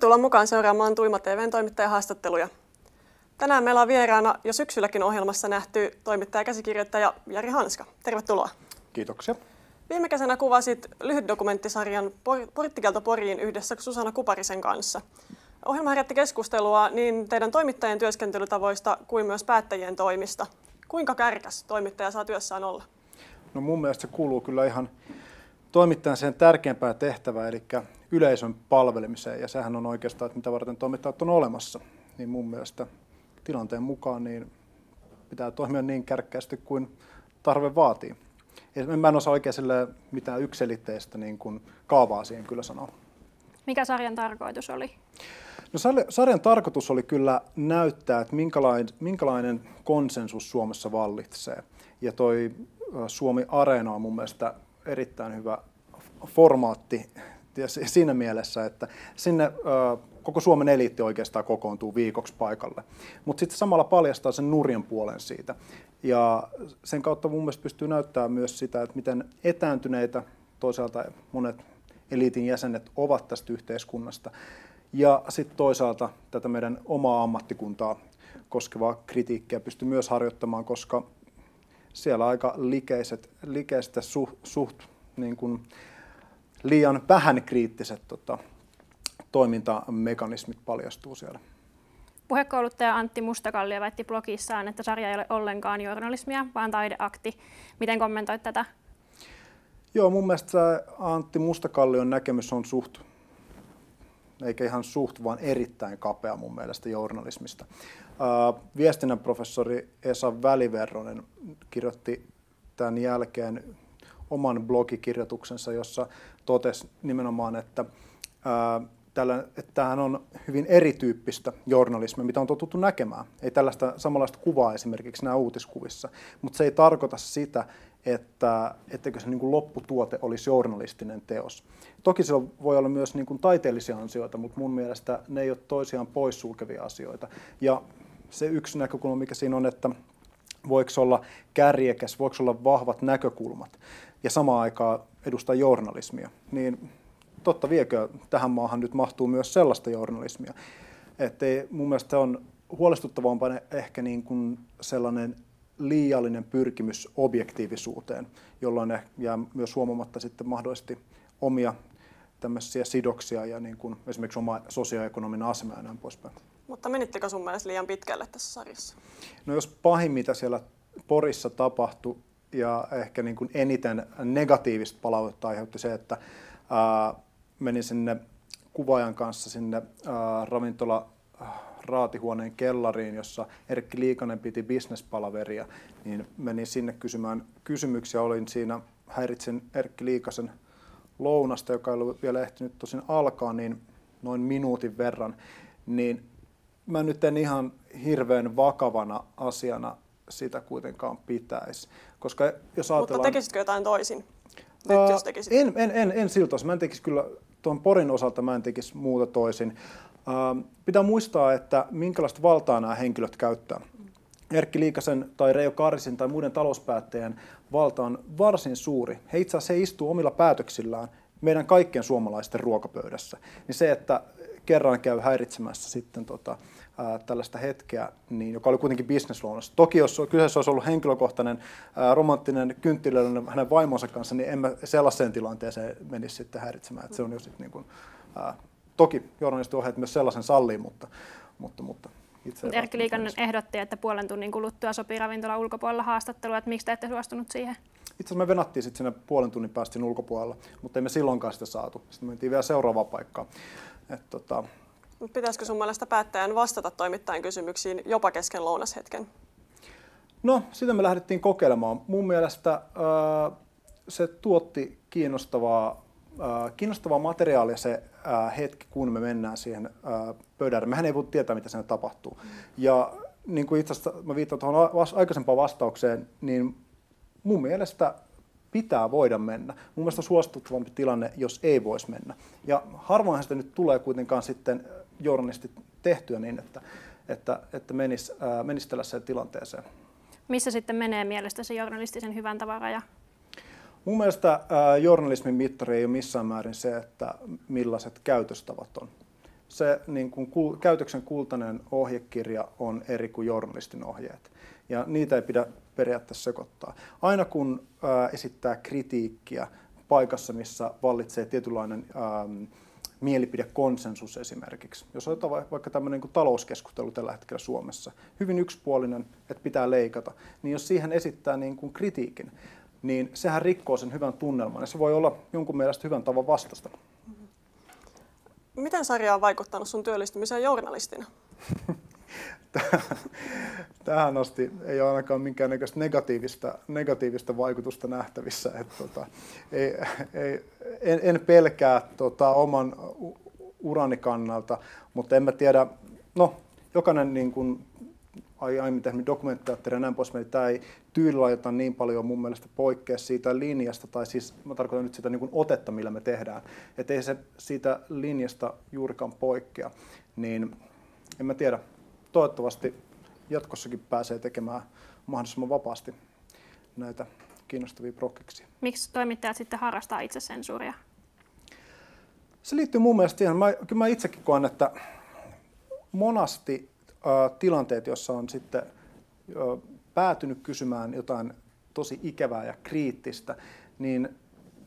Tervetuloa mukaan seuraamaan Tuima TVn toimittajahaastatteluja. Tänään meillä on vieraana jo syksylläkin ohjelmassa nähty toimittaja käsikirjoittaja Jari Hanska. Tervetuloa. Kiitoksia. Viime kesänä kuvasit dokumenttisarjan Porttikelta Poriin yhdessä Susanna Kuparisen kanssa. Ohjelma herätti keskustelua niin teidän toimittajien työskentelytavoista kuin myös päättäjien toimista. Kuinka kärkäs toimittaja saa työssään olla? No mun mielestä se kuuluu kyllä ihan toimittajan sen tärkeimpään tehtävään, eli yleisön palvelemiseen, ja sehän on oikeastaan, että mitä varten toimittajat on olemassa. Niin mun mielestä tilanteen mukaan niin pitää toimia niin kärkkäästi kuin tarve vaatii. Mä en osaa oikein sille mitään ykselitteistä niin kuin kaavaa siihen kyllä sanoa. Mikä sarjan tarkoitus oli? No, sarjan tarkoitus oli kyllä näyttää, että minkälainen, minkälainen konsensus Suomessa vallitsee. Ja toi Suomi Areena on mun mielestä erittäin hyvä formaatti ja siinä mielessä, että sinne koko Suomen eliitti oikeastaan kokoontuu viikoksi paikalle. Mutta sitten samalla paljastaa sen nurjan puolen siitä. Ja sen kautta mun mielestä pystyy näyttämään myös sitä, että miten etääntyneitä toisaalta monet eliitin jäsenet ovat tästä yhteiskunnasta. Ja sitten toisaalta tätä meidän omaa ammattikuntaa koskevaa kritiikkiä pystyy myös harjoittamaan, koska siellä aika likeiset, likeistä suht, suht niin kuin, liian vähän kriittiset tota, toimintamekanismit paljastuu siellä. Puhekouluttaja Antti Mustakallio väitti blogissaan, että sarja ei ole ollenkaan journalismia, vaan taideakti. Miten kommentoit tätä? Joo, mun mielestä Antti Mustakallion näkemys on suht, eikä ihan suht, vaan erittäin kapea mun mielestä journalismista. viestinnän professori Esa Väliverronen kirjoitti tämän jälkeen oman blogikirjoituksensa, jossa totesi nimenomaan, että että tämähän on hyvin erityyppistä journalismia, mitä on totuttu näkemään. Ei tällaista samanlaista kuvaa esimerkiksi nämä uutiskuvissa, mutta se ei tarkoita sitä, että etteikö se niin kuin lopputuote olisi journalistinen teos. Toki se voi olla myös niin kuin taiteellisia ansioita, mutta mun mielestä ne ei ole toisiaan poissulkevia asioita. Ja se yksi näkökulma, mikä siinä on, että voiko olla kärjekäs, voiko olla vahvat näkökulmat ja samaan aikaan edustaa journalismia, niin totta viekö tähän maahan nyt mahtuu myös sellaista journalismia. Että mun mielestä on huolestuttavampaa ehkä niin kuin sellainen liiallinen pyrkimys objektiivisuuteen, jolloin ne jää myös huomaamatta sitten mahdollisesti omia tämmöisiä sidoksia ja niin kuin esimerkiksi oma sosioekonominen asema ja näin poispäin. Mutta menittekö sun mielestä liian pitkälle tässä sarjassa? No jos pahin, mitä siellä Porissa tapahtui, ja ehkä niin kuin eniten negatiivista palautetta aiheutti se, että ää, menin sinne kuvaajan kanssa sinne ää, ravintola raatihuoneen kellariin, jossa Erkki Liikanen piti bisnespalaveria, niin menin sinne kysymään kysymyksiä. Olin siinä, häiritsin Erkki Liikasen lounasta, joka ei ollut vielä ehtinyt tosin alkaa, niin noin minuutin verran, niin mä nyt en ihan hirveän vakavana asiana sitä kuitenkaan pitäisi. Koska jos ajatellaan... Mutta tekisitkö jotain toisin? Nyt, jos tekisit. En, en, en, en siltä Mä en tekisi kyllä, tuon Porin osalta mä en tekisi muuta toisin. pitää muistaa, että minkälaista valtaa nämä henkilöt käyttää. Erkki Liikasen tai Reijo Karisen tai muiden talouspäättäjien valta on varsin suuri. He itse asiassa he istuu omilla päätöksillään meidän kaikkien suomalaisten ruokapöydässä. Niin se, että kerran käy häiritsemässä sitten tota, tällaista hetkeä, niin, joka oli kuitenkin bisnesluonnos. Toki jos kyseessä olisi ollut henkilökohtainen ää, romanttinen kynttilöinen hänen vaimonsa kanssa, niin emme sellaiseen tilanteeseen menisi sitten häiritsemään. Et se on just sitten niin kuin, ää, toki ohjeet myös sellaisen salliin, mutta, mutta, mutta itse Mut Erkki Liikanen ehdotti, että puolen tunnin kuluttua sopii ravintola ulkopuolella haastattelu, että miksi te ette suostunut siihen? Itse asiassa me venattiin sitten sinne puolen tunnin päästä ulkopuolella, mutta emme silloinkaan sitä saatu. Sitten me mentiin vielä seuraavaan paikkaan. Et tota, Pitäisikö sun mielestä päättäjän vastata toimittajan kysymyksiin jopa kesken lounashetken? No, sitä me lähdettiin kokeilemaan. Mun mielestä äh, se tuotti kiinnostavaa, äh, kiinnostavaa materiaalia se äh, hetki, kun me mennään siihen pöydään, pöydälle. Mehän ei voi tietää, mitä siinä tapahtuu. Ja niin kuin itse asiassa mä viittaan tuohon aikaisempaan vastaukseen, niin mun mielestä pitää voida mennä. Mun mielestä on tilanne, jos ei voisi mennä. Ja harvoinhan sitä nyt tulee kuitenkaan sitten Journalisti tehtyä niin, että, että, että menisi, äh, menisi tällaiseen tilanteeseen. Missä sitten menee mielestä se journalistisen hyvän tavaraja? Mun mielestä äh, journalismin mittari ei ole missään määrin se, että millaiset käytöstavat on. Se niin kun, kul, käytöksen kultainen ohjekirja on eri kuin journalistin ohjeet. Ja niitä ei pidä periaatteessa sekoittaa. Aina kun äh, esittää kritiikkiä paikassa, missä vallitsee tietynlainen Äh, mielipidekonsensus esimerkiksi. Jos otetaan vaikka tämmöinen kuin talouskeskustelu tällä hetkellä Suomessa, hyvin yksipuolinen, että pitää leikata, niin jos siihen esittää niin kuin kritiikin, niin sehän rikkoo sen hyvän tunnelman ja se voi olla jonkun mielestä hyvän tavan vastasta. Miten sarja on vaikuttanut sun työllistymiseen journalistina? tähän asti ei ole ainakaan minkäännäköistä negatiivista, negatiivista vaikutusta nähtävissä. että tota, ei, ei, en, en pelkää tota, oman urani kannalta, mutta en mä tiedä, no jokainen niin kuin, ai, aiemmin tehnyt dokumenttaattori ja näin meni. tämä ei tyylilajota niin paljon mun mielestä poikkea siitä linjasta, tai siis mä tarkoitan nyt sitä niin kuin otetta, millä me tehdään, että ei se siitä linjasta juurikaan poikkea, niin en mä tiedä, toivottavasti jatkossakin pääsee tekemään mahdollisimman vapaasti näitä kiinnostavia prokkiksi. Miksi toimittajat sitten harrastaa itsesensuuria? Se liittyy mun mielestä siihen, mä, kyllä mä itsekin koen, että monasti ä, tilanteet, joissa on sitten ä, päätynyt kysymään jotain tosi ikävää ja kriittistä, niin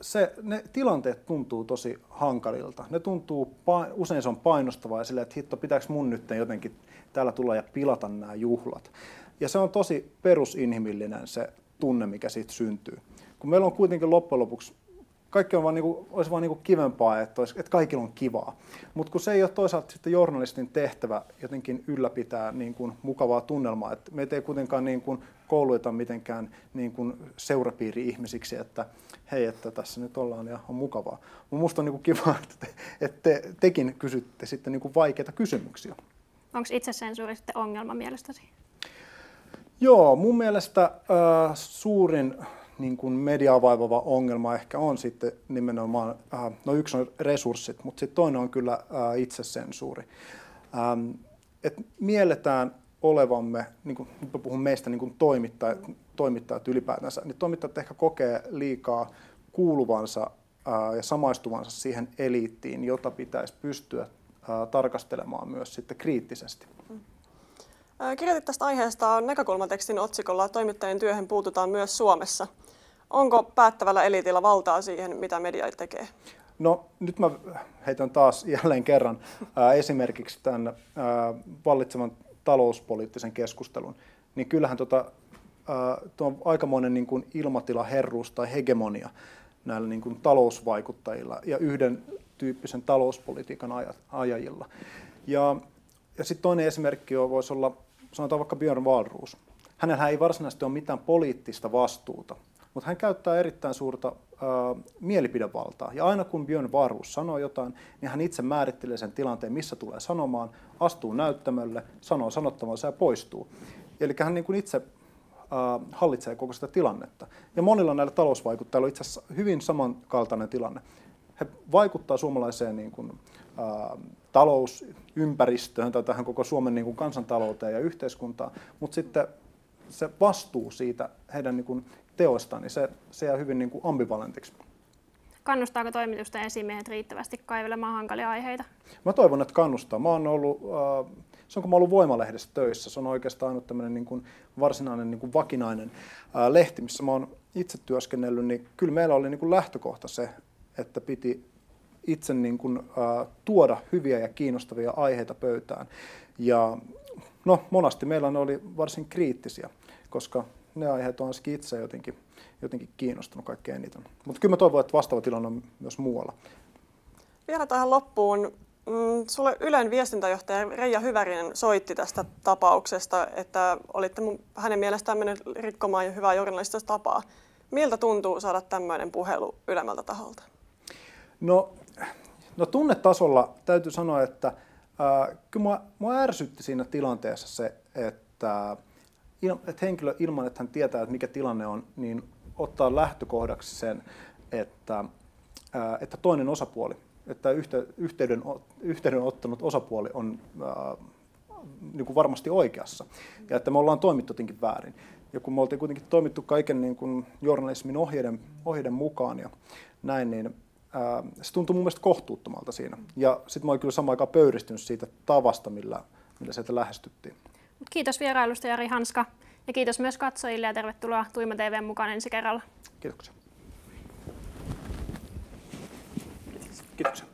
se, ne tilanteet tuntuu tosi hankalilta. Ne tuntuu, usein se on painostavaa ja silleen, että hitto, pitääkö mun nyt jotenkin täällä tulla ja pilata nämä juhlat. Ja se on tosi perusinhimillinen se tunne, mikä siitä syntyy. Kun meillä on kuitenkin loppujen lopuksi kaikki on vaan niinku, olisi vaan niinku kivempaa, että, olisi, että kaikilla on kivaa. Mutta kun se ei ole toisaalta sitten journalistin tehtävä jotenkin ylläpitää niin kuin mukavaa tunnelmaa, että meitä ei kuitenkaan niin kuin kouluita mitenkään niin kuin seurapiiri-ihmisiksi, että hei, että tässä nyt ollaan ja on mukavaa. Minusta on niin kuin kiva, että, te, että te, tekin kysytte sitten niin kuin vaikeita kysymyksiä. Onko itsesensuuri sitten ongelma mielestäsi? Joo, mun mielestä äh, suurin niin kuin mediaa vaivava ongelma ehkä on sitten nimenomaan, äh, no yksi on resurssit, mutta sitten toinen on kyllä äh, itsesensuuri. Ähm, et mielletään olevamme, niin kuin, nyt puhun meistä niin kuin toimittajat, toimittajat ylipäätänsä, niin toimittajat ehkä kokee liikaa kuuluvansa ja samaistuvansa siihen eliittiin, jota pitäisi pystyä tarkastelemaan myös sitten kriittisesti. Kirjoitit tästä aiheesta näkökulmatekstin otsikolla Toimittajien työhön puututaan myös Suomessa. Onko päättävällä eliitillä valtaa siihen, mitä media tekee? No nyt mä heitän taas jälleen kerran esimerkiksi tämän vallitsevan talouspoliittisen keskustelun, niin kyllähän tuota, ää, tuo on aikamoinen niin kuin ilmatilaherruus tai hegemonia näillä niin kuin talousvaikuttajilla ja yhden tyyppisen talouspolitiikan ajajilla. Ja, ja sitten toinen esimerkki on, voisi olla, sanotaan vaikka Björn Wahlroos. Hänellä ei varsinaisesti ole mitään poliittista vastuuta, mutta hän käyttää erittäin suurta mielipidevaltaa. Ja aina kun Björn Varuus sanoo jotain, niin hän itse määrittelee sen tilanteen, missä tulee sanomaan, astuu näyttämölle, sanoo sanottavansa ja poistuu. Eli hän niin kuin itse hallitsee koko sitä tilannetta. Ja monilla näillä talousvaikuttajilla on itse asiassa hyvin samankaltainen tilanne. He vaikuttaa suomalaiseen niin kuin, ä, talousympäristöön tai tähän koko Suomen niin kuin, kansantalouteen ja yhteiskuntaan, mutta sitten se vastuu siitä heidän niin kuin, teoista, niin se, se jää hyvin niin kuin ambivalentiksi. Kannustaako toimitusten esimiehet riittävästi kaivelemaan hankalia aiheita? Mä toivon, että kannustaa. Mä oon ollut, äh, se on kun mä ollut Voimalehdessä töissä, se on oikeastaan ainut tämmöinen niin kuin varsinainen niin kuin vakinainen äh, lehti, missä mä oon itse työskennellyt, niin kyllä meillä oli niin kuin lähtökohta se, että piti itse niin kuin, äh, tuoda hyviä ja kiinnostavia aiheita pöytään. Ja no, monasti meillä ne oli varsin kriittisiä, koska ne aiheet on ainakin itse jotenkin, jotenkin kiinnostunut kaikkein eniten. Mutta kyllä mä toivon, että vastaava tilanne on myös muualla. Vielä tähän loppuun. Mm, sulle Ylen viestintäjohtaja Reija Hyvärinen soitti tästä tapauksesta, että olitte hänen mielestään mennyt rikkomaan jo hyvää journalistista tapaa. Miltä tuntuu saada tämmöinen puhelu ylemmältä taholta? No, no tunnetasolla täytyy sanoa, että äh, kyllä mua, mua ärsytti siinä tilanteessa se, että äh, että henkilö ilman, että hän tietää, että mikä tilanne on, niin ottaa lähtökohdaksi sen, että, että toinen osapuoli, että yhteyden, yhteyden ottanut osapuoli on niin kuin varmasti oikeassa ja että me ollaan toimittu jotenkin väärin. Ja kun me oltiin kuitenkin toimittu kaiken niin kuin journalismin ohjeiden, ohjeiden mukaan ja näin, niin se tuntui mun mielestä kohtuuttomalta siinä. Ja sitten mä olin kyllä samaan aikaan pöyristynyt siitä tavasta, millä, millä sieltä lähestyttiin kiitos vierailusta Jari Hanska ja kiitos myös katsojille ja tervetuloa Tuima TVn mukaan ensi kerralla. Kiitoksia. Kiitoksia.